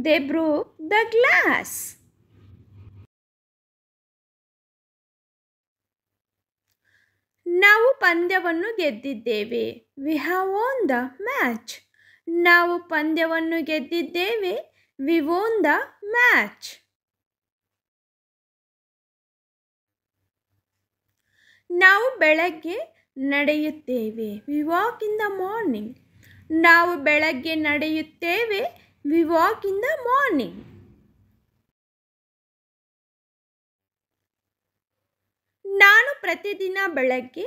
ದೆ ಬ್ರೋಕ್ ದ ಗ್ಲಾಸ್ ನಾವು ಪಂದ್ಯವನ್ನು ಗೆದ್ದಿದ್ದೇವೆ we have won the match ನಾವು ಪಂದ್ಯವನ್ನು ಗೆದ್ದಿದ್ದೇವೆ ವಿ ಓನ್ ದ ಮ್ಯಾಚ್ ನಾವು ಬೆಳಗ್ಗೆ ನಡೆಯುತ್ತೇವೆ we walk in the morning ನಾವು ಬೆಳಗ್ಗೆ ನಡೆಯುತ್ತೇವೆ we walk in the morning ನಾನು ಪ್ರತಿದಿನ ಬೆಳಗ್ಗೆ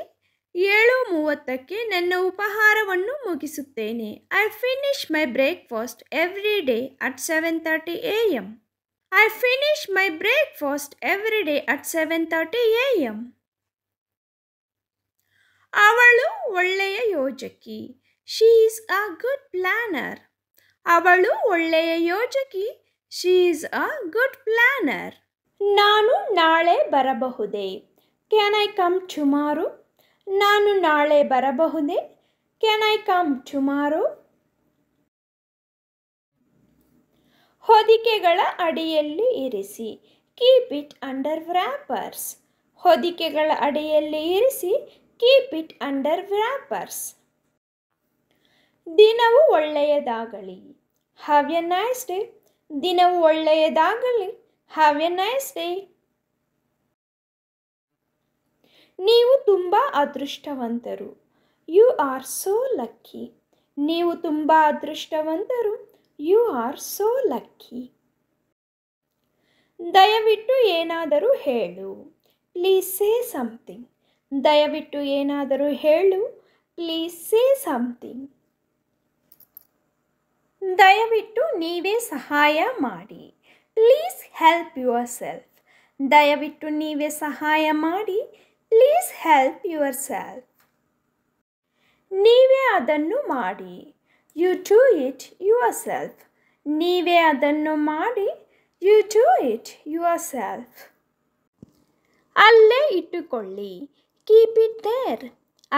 ಏಳು ಮೂವತ್ತಕ್ಕೆ ನನ್ನ ಉಪಹಾರವನ್ನು ಮುಗಿಸುತ್ತೇನೆ I finish my breakfast every day at seven thirty A M I finish my breakfast every day at seven thirty A M ಅವಳು ಒಳ್ಳೆಯ ಯೋಜಕಿ she is a good planner ಅವಳು ಒಳ್ಳೆಯ ಯೋಜಕಿ she is a good planner ನಾನು ನಾಳೆ ಬರಬಹುದೇ can I come tomorrow ನಾನು ನಾಳೆ ಬರಬಹುದೇ ಕ್ಯಾನ್ ಐ ಕಮ್ ಟುಮಾರು ಹೊದಿಕೆಗಳ ಅಡಿಯಲ್ಲಿ ಇರಿಸಿ ಕೀಪ್ ಇಟ್ ಅಂಡರ್ ವ್ರ್ಯಾಪರ್ಸ್ ಹೊದಿಕೆಗಳ ಅಡಿಯಲ್ಲಿ ಇರಿಸಿ ಕೀಪ್ ಇಟ್ ಅಂಡರ್ ವ್ರ್ಯಾಪರ್ಸ್ ದಿನವು ಒಳ್ಳೆಯದಾಗಲಿ ಹ್ಯಾವ್ ಎ ನೈಸ್ ಡೇ ದಿನವು ಒಳ್ಳೆಯದಾಗಲಿ ಹ್ಯಾವ್ ನೈಸ್ ಡೇ ನೀವು ತುಂಬ ಅದೃಷ್ಟವಂತರು ಯು ಆರ್ ಸೋ ಲಕ್ಕಿ ನೀವು ತುಂಬ ಅದೃಷ್ಟವಂತರು ಯು ಆರ್ ಸೋ ಲಕ್ಕಿ ದಯವಿಟ್ಟು ಏನಾದರೂ ಹೇಳು ಪ್ಲೀಸ್ ಸೇ ಸಮಥಿಂಗ್ ದಯವಿಟ್ಟು ಏನಾದರೂ ಹೇಳು ಪ್ಲೀಸ್ ಸೇ ಸಮಥಿಂಗ್ ದಯವಿಟ್ಟು ನೀವೇ ಸಹಾಯ ಮಾಡಿ ಪ್ಲೀಸ್ ಹೆಲ್ಪ್ ಯುವರ್ ಸೆಲ್ಫ್ ದಯವಿಟ್ಟು ನೀವೇ ಸಹಾಯ ಮಾಡಿ ಪ್ಲೀಸ್ ಹೆಲ್ಪ್ ಯುವರ್ ಸೆಲ್ಫ್ ನೀವೇ ಅದನ್ನು ಮಾಡಿ you do it yourself ನೀವೇ ಅದನ್ನು ಮಾಡಿ you do it yourself ಅಲ್ಲೇ ಇಟ್ಟುಕೊಳ್ಳಿ ಕೀಪ್ ಇಟ್ ದೇರ್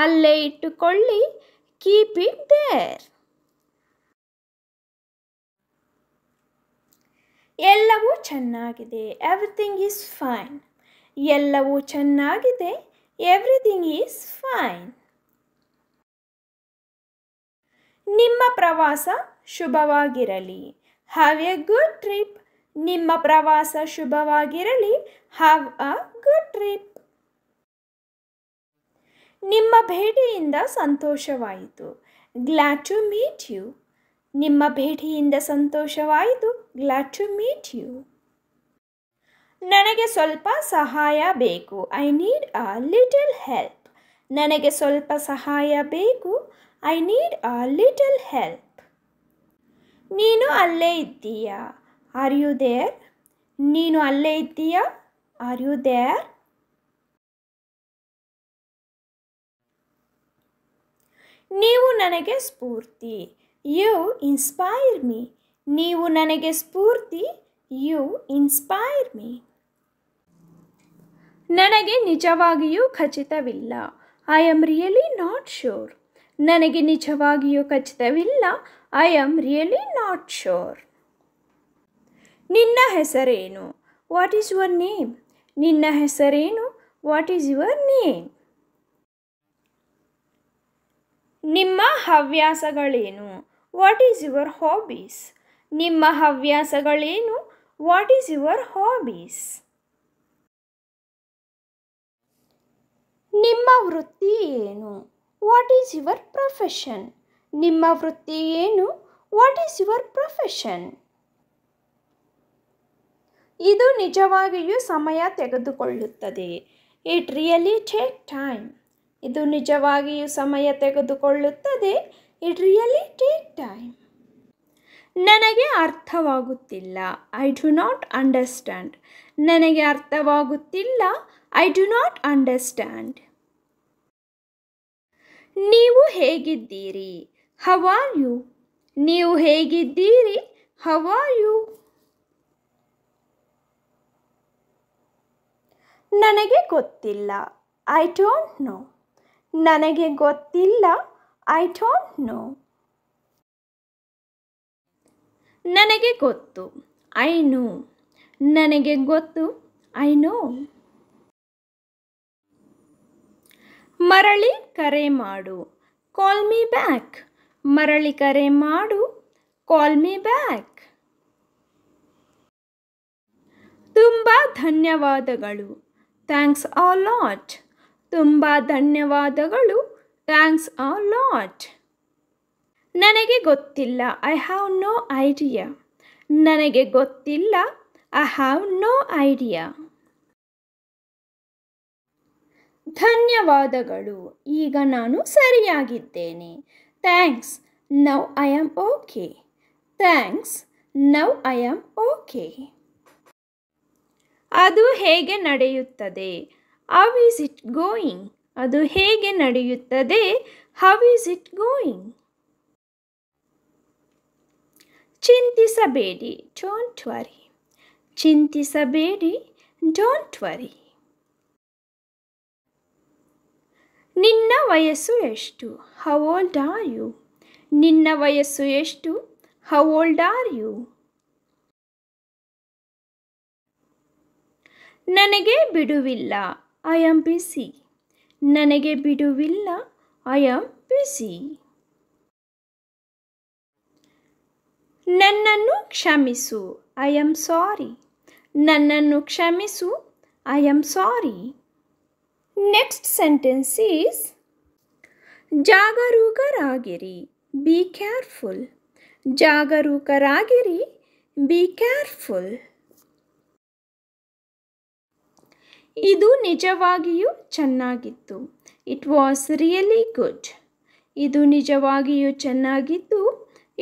ಅಲ್ಲೇ ಇಟ್ಟುಕೊಳ್ಳಿ ಕೀಪ್ ಇಟ್ ದೇರ್ ಎಲ್ಲವೂ ಚೆನ್ನಾಗಿದೆ ಎವ್ರಿಥಿಂಗ್ ಈಸ್ ಫೈನ್ ಎಲ್ಲವೂ ಚೆನ್ನಾಗಿದೆ ಎವ್ರಿಥಿಂಗ್ ಈಸ್ ಫೈನ್ ನಿಮ್ಮ ಪ್ರವಾಸ ಶುಭವಾಗಿರಲಿ ಹ್ಯಾವ್ ಎ ಗುಡ್ ಟ್ರಿಪ್ ನಿಮ್ಮ ಪ್ರವಾಸ ಶುಭವಾಗಿರಲಿ ಹ್ಯಾವ್ ಅ ಗುಡ್ ಟ್ರಿಪ್ ನಿಮ್ಮ ಭೇಟಿಯಿಂದ ಸಂತೋಷವಾಯಿತು ಗ್ಲ್ಯಾಡ್ ಟು ಮೀಟ್ ಯು ನಿಮ್ಮ ಭೇಟಿಯಿಂದ ಸಂತೋಷವಾಯಿತು ಗ್ಲ್ಯಾಡ್ ಟು ಮೀಟ್ ಯು ನನಗೆ ಸ್ವಲ್ಪ ಸಹಾಯ ಬೇಕು I need a little help ನನಗೆ ಸ್ವಲ್ಪ ಸಹಾಯ ಬೇಕು I need a little help ನೀನು ಅಲ್ಲೇ ಇದ್ದೀಯಾ ಆರ್ ಯು ದೇರ್ ನೀನು ಅಲ್ಲೇ ಇದ್ದೀಯಾ ಆರ್ ಯು ದೇರ್ ನೀವು ನನಗೆ ಸ್ಫೂರ್ತಿ ಯು ಇನ್ಸ್ಪೈರ್ ಮೀ ನೀವು ನನಗೆ ಸ್ಫೂರ್ತಿ ಯು ಇನ್ಸ್ಪೈರ್ ಮೀ ನನಗೆ ನಿಜವಾಗಿಯೂ ಖಚಿತವಿಲ್ಲ I am really not sure ನನಗೆ ನಿಜವಾಗಿಯೂ ಖಚಿತವಿಲ್ಲ I am really not sure ನಿನ್ನ ಹೆಸರೇನು ವಾಟ್ ಈಸ್ ಯುವರ್ ನೇಮ್ ನಿನ್ನ ಹೆಸರೇನು ವಾಟ್ ಈಸ್ ಯುವರ್ ನೇಮ್ ನಿಮ್ಮ ಹವ್ಯಾಸಗಳೇನು ವಾಟ್ ಈಸ್ ಯುವರ್ ಹಾಬೀಸ್ ನಿಮ್ಮ ಹವ್ಯಾಸಗಳೇನು ವಾಟ್ ಈಸ್ ಯುವರ್ ಹಾಬೀಸ್ ನಿಮ್ಮ ವೃತ್ತಿ ಏನು ವಾಟ್ ಈಸ್ ಯುವರ್ ಪ್ರೊಫೆಷನ್ ನಿಮ್ಮ ವೃತ್ತಿ ಏನು ವಾಟ್ ಈಸ್ ಯುವರ್ ಪ್ರೊಫೆಷನ್ ಇದು ನಿಜವಾಗಿಯೂ ಸಮಯ ತೆಗೆದುಕೊಳ್ಳುತ್ತದೆ ಇಟ್ ರಿಯಲಿ ಟೇಕ್ ಟೈಮ್ ಇದು ನಿಜವಾಗಿಯೂ ಸಮಯ ತೆಗೆದುಕೊಳ್ಳುತ್ತದೆ ಇಟ್ ರಿಯಲಿ ಟೇಕ್ ಟೈಮ್ ನನಗೆ ಅರ್ಥವಾಗುತ್ತಿಲ್ಲ ಐ ಡು ನಾಟ್ ಅಂಡರ್ಸ್ಟ್ಯಾಂಡ್ ನನಗೆ ಅರ್ಥವಾಗುತ್ತಿಲ್ಲ ಐ ಡು ನಾಟ್ ಅಂಡರ್ಸ್ಟ್ಯಾಂಡ್ ನೀವು ಹೇಗಿದ್ದೀರಿ ಹವ್ ಯು ನೀವು ಹೇಗಿದ್ದೀರಿ ಹವ್ ಯು ನನಗೆ ಗೊತ್ತಿಲ್ಲ ಐ ಡೋಂಟ್ ನೋ ನನಗೆ ಗೊತ್ತಿಲ್ಲ ಐ ಡೋಂಟ್ ನೋ ನನಗೆ ಗೊತ್ತು ಐ ನೋ ನನಗೆ ಗೊತ್ತು ಐ ನೋ ಮರಳಿ ಕರೆ ಮಾಡು ಕಾಲ್ ಮೀ ಬ್ಯಾಕ್ ಮರಳಿ ಕರೆ ಮಾಡು ಕಾಲ್ ಮೀ ಬ್ಯಾಕ್ ತುಂಬ ಧನ್ಯವಾದಗಳು ಥ್ಯಾಂಕ್ಸ್ ಆ ಲಾಟ್ ತುಂಬ ಧನ್ಯವಾದಗಳು ಥ್ಯಾಂಕ್ಸ್ ಆ ಲಾಟ್ ನನಗೆ ಗೊತ್ತಿಲ್ಲ ಐ ಹ್ಯಾವ್ ನೋ ಐಡಿಯಾ ನನಗೆ ಗೊತ್ತಿಲ್ಲ ಐ ಹ್ಯಾವ್ ನೋ ಐಡಿಯಾ ಧನ್ಯವಾದಗಳು ಈಗ ನಾನು ಸರಿಯಾಗಿದ್ದೇನೆ thanks now I am okay thanks now I am okay ಅದು ಹೇಗೆ ನಡೆಯುತ್ತದೆ ಹೌ ಈಸ್ ಇಟ್ ಗೋಯಿಂಗ್ ಅದು ಹೇಗೆ ನಡೆಯುತ್ತದೆ ಹೌ ಈಸ್ ಇಟ್ ಗೋಯಿಂಗ್ ಚಿಂತಿಸಬೇಡಿ ಡೋಂಟ್ ವರಿ ಚಿಂತಿಸಬೇಡಿ ಡೋಂಟ್ ವರಿ ನಿನ್ನ ವಯಸ್ಸು ಎಷ್ಟು ಹೌ ಓಲ್ಡ್ ಆರ್ ಯು ನಿನ್ನ ವಯಸ್ಸು ಎಷ್ಟು ಹೌ ಓಲ್ಡ್ ಆರ್ ಯು ನನಗೆ ಬಿಡುವಿಲ್ಲ ಐ ಆಮ್ ಬಿಸಿ ನನಗೆ ಬಿಡುವಿಲ್ಲ ಐ ಆಮ್ ಬಿಸಿ ನನ್ನನ್ನು ಕ್ಷಮಿಸು ಐ ಆಮ್ ಸಾರಿ ನನ್ನನ್ನು ಕ್ಷಮಿಸು I am sorry next sentence is ಜಾಗರೂಕರಾಗಿರಿ ಬಿ ಕೇರ್ಫುಲ್ ಜಾಗರೂಕರಾಗಿರಿ ಬಿ ಕೇರ್ಫುಲ್ ಇದು ನಿಜವಾಗಿಯೂ ಚೆನ್ನಾಗಿತ್ತು ಇಟ್ ವಾಸ್ ರಿಯಲಿ ಗುಡ್ ಇದು ನಿಜವಾಗಿಯೂ ಚೆನ್ನಾಗಿತ್ತು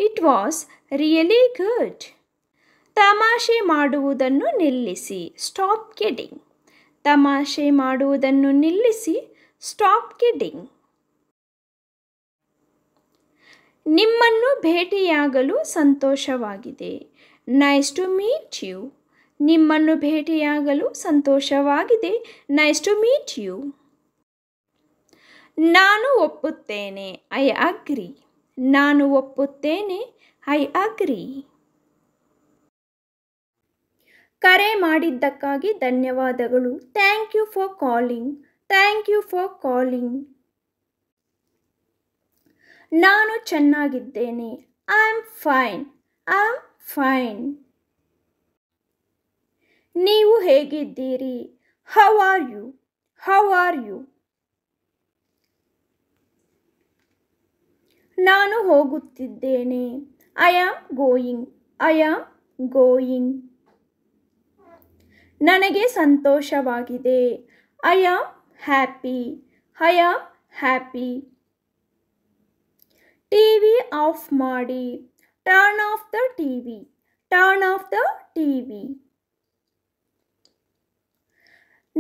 ಇಟ್ ವಾಸ್ ರಿಯಲಿ ಗುಡ್ ತಮಾಷೆ ಮಾಡುವುದನ್ನು ನಿಲ್ಲಿಸಿ ಸ್ಟಾಪ್ ಕೆಡಿಂಗ್ ತಮಾಷೆ ಮಾಡುವುದನ್ನು ನಿಲ್ಲಿಸಿ ಸ್ಟಾಪ್ ಕಿಡ್ಡಿಂಗ್ ನಿಮ್ಮನ್ನು ಭೇಟಿಯಾಗಲು ಸಂತೋಷವಾಗಿದೆ ನೈಸ್ ಟು ಮೀಟ್ ಯು ನಿಮ್ಮನ್ನು ಭೇಟಿಯಾಗಲು ಸಂತೋಷವಾಗಿದೆ ನೈಸ್ ಟು ಮೀಟ್ ಯು ನಾನು ಒಪ್ಪುತ್ತೇನೆ ಐ ಅಗ್ರಿ ನಾನು ಒಪ್ಪುತ್ತೇನೆ ಐ ಅಗ್ರಿ ಕರೆ ಮಾಡಿದ್ದಕ್ಕಾಗಿ ಧನ್ಯವಾದಗಳು thank you for calling thank you for calling ನಾನು ಚೆನ್ನಾಗಿದ್ದೇನೆ I am fine I am fine ನೀವು ಹೇಗಿದ್ದೀರಿ how are you how are you ನಾನು ಹೋಗುತ್ತಿದ್ದೇನೆ I am going I am going ನನಗೆ ಸಂತೋಷವಾಗಿದೆ I am happy I am happy T V off ಮಾಡಿ turn off the T V turn off the T V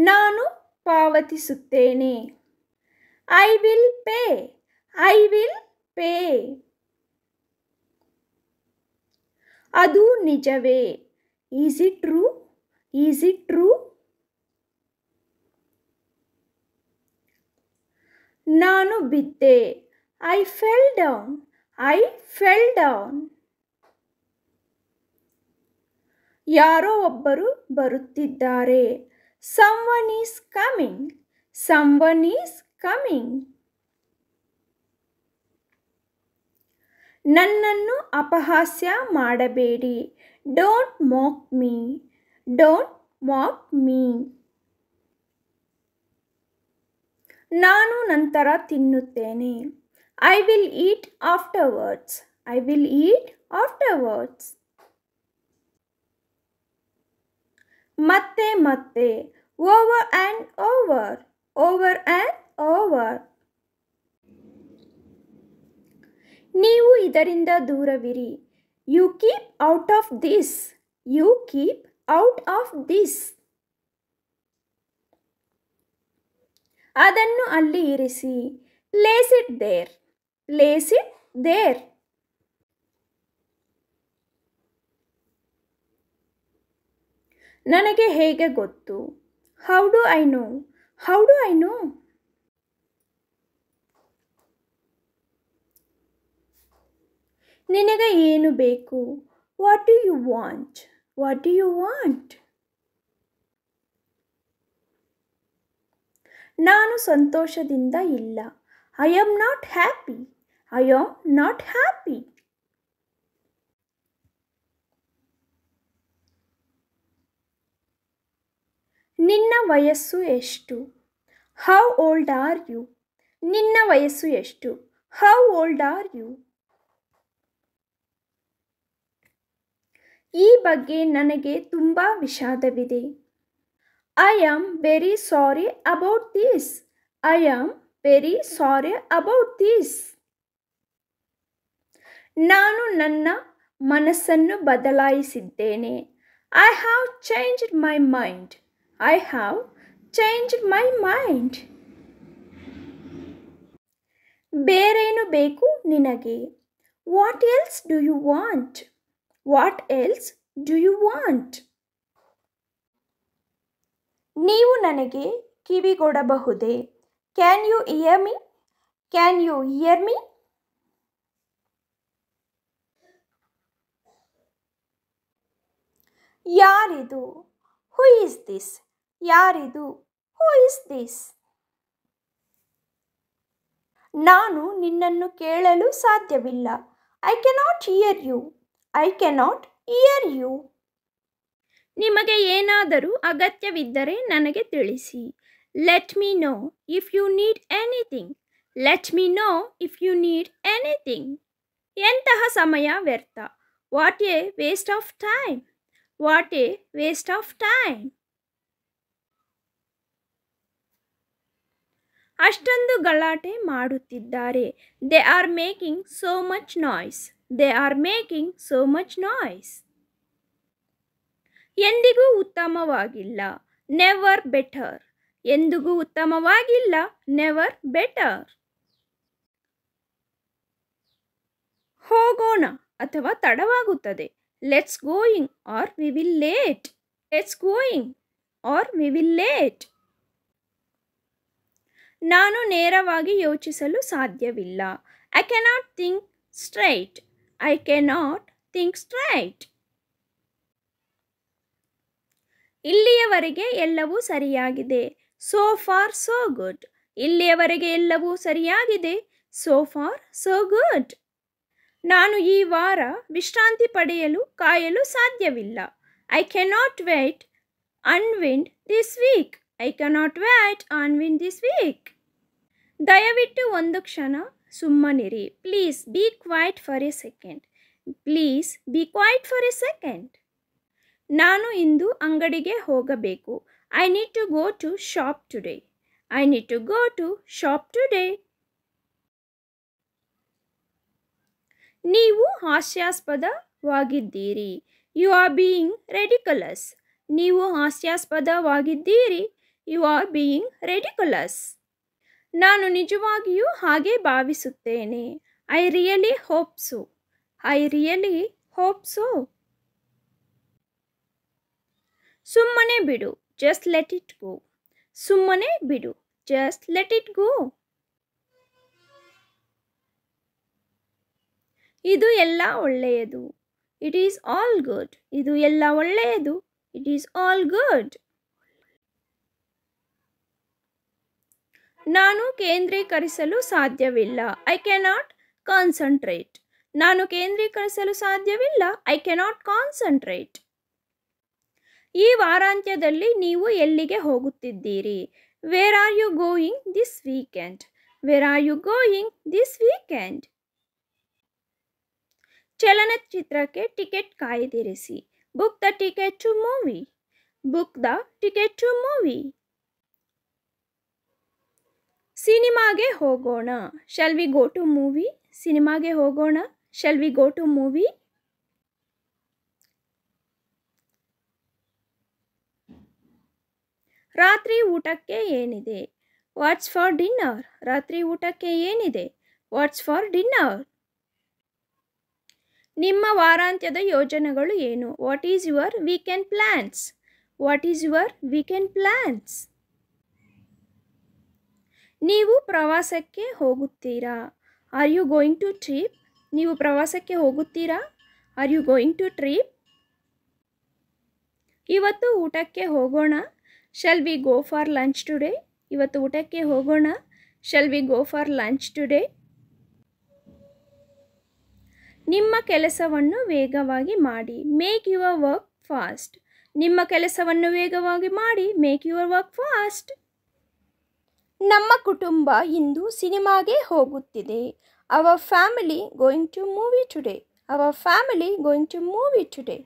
ನಾನು ಪಾವತಿಸುತ್ತೇನೆ I will pay I will pay ಅದು ನಿಜವೇ is it true is it true ನಾನು ಬಿದ್ದೆ I fell down I fell down ಯಾರೋ ಒಬ್ಬರು ಬರುತ್ತಿದ್ದಾರೆ someone is coming is coming ನನ್ನನ್ನು ಅಪಹಾಸ್ಯ ಮಾಡಬೇಡಿ don't mock me Don't mock me. ನಾನು ನಂತರ ತಿನ್ನುತ್ತೇನೆ I will eat afterwards I will eat afterwards ಮತ್ತೆ ಮತ್ತೆ over and over over and over ನೀವು ಇದರಿಂದ ದೂರವಿರಿ you keep out of this you keep out of this ಅದನ್ನು ಅಲ್ಲಿ ಇರಿಸಿ place it there place it there ನನಗೆ ಹೇಗೆ ಗೊತ್ತು how do I know how do I know ನಿನಗೆ ಏನು ಬೇಕು what do you want What do you want? ನಾನು ಸಂತೋಷದಿಂದ ಇಲ್ಲ I am not happy I am not happy ನಿನ್ನ ವಯಸ್ಸು ಎಷ್ಟು ಹೌ ಓಲ್ಡ್ ಆರ್ ಯು ನಿನ್ನ ವಯಸ್ಸು ಎಷ್ಟು ಹೌ ಓಲ್ಡ್ ಆರ್ ಯು ಈ ಬಗ್ಗೆ ನನಗೆ ತುಂಬ ವಿಷಾದವಿದೆ I am very sorry about these I am very sorry about these ನಾನು ನನ್ನ ಮನಸ್ಸನ್ನು ಬದಲಾಯಿಸಿದ್ದೇನೆ I have changed my mind I have changed my mind ಬೇರೇನು ಬೇಕು ನಿನಗೆ what else do you want what else do you want ನೀವು ನನಗೆ ಕಿವಿಗೊಡಬಹುದೇ can you ear me can you ear me ಯಾರಿದು ಹೂ ಇಸ್ ದಿಸ್ ಯಾರಿದು who is this ನಾನು ನಿನ್ನನ್ನು ಕೇಳಲು ಸಾಧ್ಯವಿಲ್ಲ I cannot hear you I cannot ear you ನಿಮಗೆ ಏನಾದರೂ ಅಗತ್ಯವಿದ್ದರೆ ನನಗೆ ತಿಳಿಸಿ let me know if you need anything let me know if you need anything ಎಂತಹ ಸಮಯ ವ್ಯರ್ಥ what a waste of time what a waste of time ಅಷ್ಟೊಂದು ಗಲಾಟೆ ಮಾಡುತ್ತಿದ್ದಾರೆ they are making so much noise they are making so much noise ಎಂದಿಗೂ ಉತ್ತಮವಾಗಿಲ್ಲ never better ಎಂದಿಗೂ ಉತ್ತಮವಾಗಿಲ್ಲ ನೆವರ್ ಬೆಟರ್ ಹೋಗೋಣ ಅಥವಾ ತಡವಾಗುತ್ತದೆ let's going or we will late let's going or we will late ನಾನು ನೇರವಾಗಿ ಯೋಚಿಸಲು ಸಾಧ್ಯವಿಲ್ಲ I cannot think straight I cannot think straight. ಇಲ್ಲಿಯವರೆಗೆ ಎಲ್ಲವೂ ಸರಿಯಾಗಿದೆ ಸೋ ಫಾರ್ ಸೊ ಗುಡ್ ಇಲ್ಲಿಯವರೆಗೆ ಎಲ್ಲವೂ ಸರಿಯಾಗಿದೆ ಸೋ ಫಾರ್ ಸೋ ಗುಡ್ ನಾನು ಈ ವಾರ ವಿಶ್ರಾಂತಿ ಪಡೆಯಲು ಕಾಯಲು ಸಾಧ್ಯವಿಲ್ಲ I cannot wait unwind this week I cannot wait unwind this week ದಯವಿಟ್ಟು ಒಂದು ಕ್ಷಣ ಸುಮ್ಮನಿರಿ please be quiet for a second please be quiet for a second ನಾನು ಇಂದು ಅಂಗಡಿಗೆ ಹೋಗಬೇಕು I need to go to shop today I need to go to shop today ನೀವು ಹಾಸ್ಯಾಸ್ಪದವಾಗಿದ್ದೀರಿ ಯು ಆರ್ ಬೀಯಿಂಗ್ ರೆಡಿಕಲಸ್ ನೀವು ಹಾಸ್ಯಾಸ್ಪದವಾಗಿದ್ದೀರಿ ಯು ಆರ್ ಬೀಯಿಂಗ್ ರೆಡಿಕಲಸ್ ನಾನು ನಿಜವಾಗಿಯೂ ಹಾಗೆ ಭಾವಿಸುತ್ತೇನೆ I really hope so I really hope so ಸುಮ್ಮನೆ ಬಿಡು ಜಸ್ಟ್ ಲೆಟ್ ಇಟ್ ಗೋ ಸುಮ್ಮನೆ ಬಿಡು ಜಸ್ಟ್ ಲೆಟ್ ಇಟ್ ಗೋ ಇದು ಎಲ್ಲ ಒಳ್ಳೆಯದು ಇಟ್ ಈಸ್ ಆಲ್ ಗುಡ್ ಇದು ಎಲ್ಲ ಒಳ್ಳೆಯದು ಇಟ್ ಈಸ್ ಆಲ್ ಗುಡ್ ನಾನು ಕೇಂದ್ರೀಕರಿಸಲು ಸಾಧ್ಯವಿಲ್ಲ ಐ ಕೆನಾಟ್ ಕಾನ್ಸಂಟ್ರೇಟ್ ನಾನು ಕೇಂದ್ರೀಕರಿಸಲು ಸಾಧ್ಯವಿಲ್ಲ ಐ ಕೆನಾಟ್ ಕಾನ್ಸಂಟ್ರೇಟ್ ಈ ವಾರಾಂತ್ಯದಲ್ಲಿ ನೀವು ಎಲ್ಲಿಗೆ ಹೋಗುತ್ತಿದ್ದೀರಿ where are you going this weekend where are you going this weekend ಚಲನಚಿತ್ರಕ್ಕೆ ಟಿಕೆಟ್ ಕಾಯ್ದಿರಿಸಿ book the ticket to movie book the ticket to movie ಸಿನಿಮಾಗೆ ಹೋಗೋಣ shall we go to movie ಸಿನಿಮಾಗೆ ಹೋಗೋಣ shall we go to movie ರಾತ್ರಿ ಊಟಕ್ಕೆ ಏನಿದೆ what's for dinner ರಾತ್ರಿ ಊಟಕ್ಕೆ ಏನಿದೆ ವಾಟ್ಸ್ ಫಾರ್ ಡಿನ್ನರ್ ನಿಮ್ಮ ವಾರಾಂತ್ಯದ ಯೋಜನೆಗಳು ಏನು what is your weekend plans what is your weekend plans ನೀವು ಪ್ರವಾಸಕ್ಕೆ ಹೋಗುತ್ತೀರಾ are you going to trip ನೀವು ಪ್ರವಾಸಕ್ಕೆ ಹೋಗುತ್ತೀರಾ are you going to trip ಇವತ್ತು ಊಟಕ್ಕೆ ಹೋಗೋಣ shall we go for lunch today ಇವತ್ತು ಊಟಕ್ಕೆ ಹೋಗೋಣ shall we go for lunch today ನಿಮ್ಮ ಕೆಲಸವನ್ನು ವೇಗವಾಗಿ ಮಾಡಿ ಮೇಕ್ ಯುವರ್ ವರ್ಕ್ ಫಾಸ್ಟ್ ನಿಮ್ಮ ಕೆಲಸವನ್ನು ವೇಗವಾಗಿ ಮಾಡಿ ಮೇಕ್ ಯುವರ್ ವರ್ಕ್ ಫಾಸ್ಟ್ ನಮ್ಮ ಕುಟುಂಬ ಇಂದು ಸಿನಿಮಾಗೆ ಹೋಗುತ್ತಿದೆ our family going to movie today our family going to movie today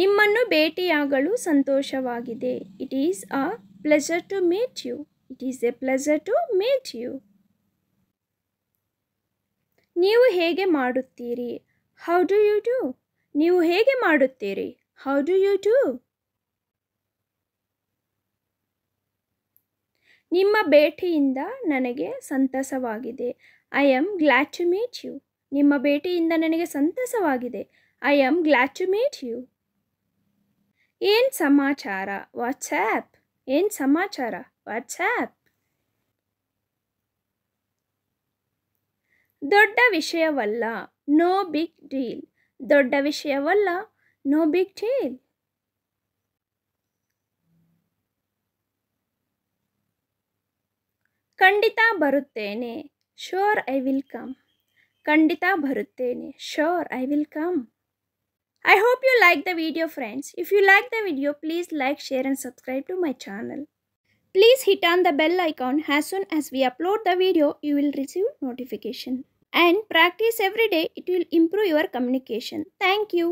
ನಿಮ್ಮನ್ನು ಭೇಟಿಯಾಗಲು ಸಂತೋಷವಾಗಿದೆ it is a pleasure to meet you it is a pleasure to meet you ನೀವು ಹೇಗೆ ಮಾಡುತ್ತೀರಿ ಹೌ ಡು ಯು ಡೂ ನೀವು ಹೇಗೆ ಮಾಡುತ್ತೀರಿ ಹೌ ಡು ಯು ಡೂ ನಿಮ್ಮ ಭೇಟಿಯಿಂದ ನನಗೆ ಸಂತಸವಾಗಿದೆ I am glad to meet you ನಿಮ್ಮ ಭೇಟಿಯಿಂದ ನನಗೆ ಸಂತಸವಾಗಿದೆ I am glad to meet you ಏನು ಸಮಾಚಾರ ವಾಟ್ಸ್ಆ್ಯಪ್ ಏನು ಸಮಾಚಾರ ವಾಟ್ಸ್ಆ್ಯಪ್ ದೊಡ್ಡ ವಿಷಯವಲ್ಲ ನೋ ಬಿಗ್ ಡೀಲ್ ದೊಡ್ಡ ವಿಷಯವಲ್ಲ ನೋ ಬಿಗ್ ಡೀಲ್ ಖಂಡಿತ ಬರುತ್ತೇನೆ ಶೋರ್ ಐ ವಿಲ್ ಕಮ್ ಖಂಡಿತ ಬರುತ್ತೇನೆ Sure, I will come. I hope you like the video friends. If you like the video, please like, share and subscribe to my channel. Please hit on the bell icon as soon as we upload the video, you will receive notification. And practice every day, it will improve your communication. Thank you.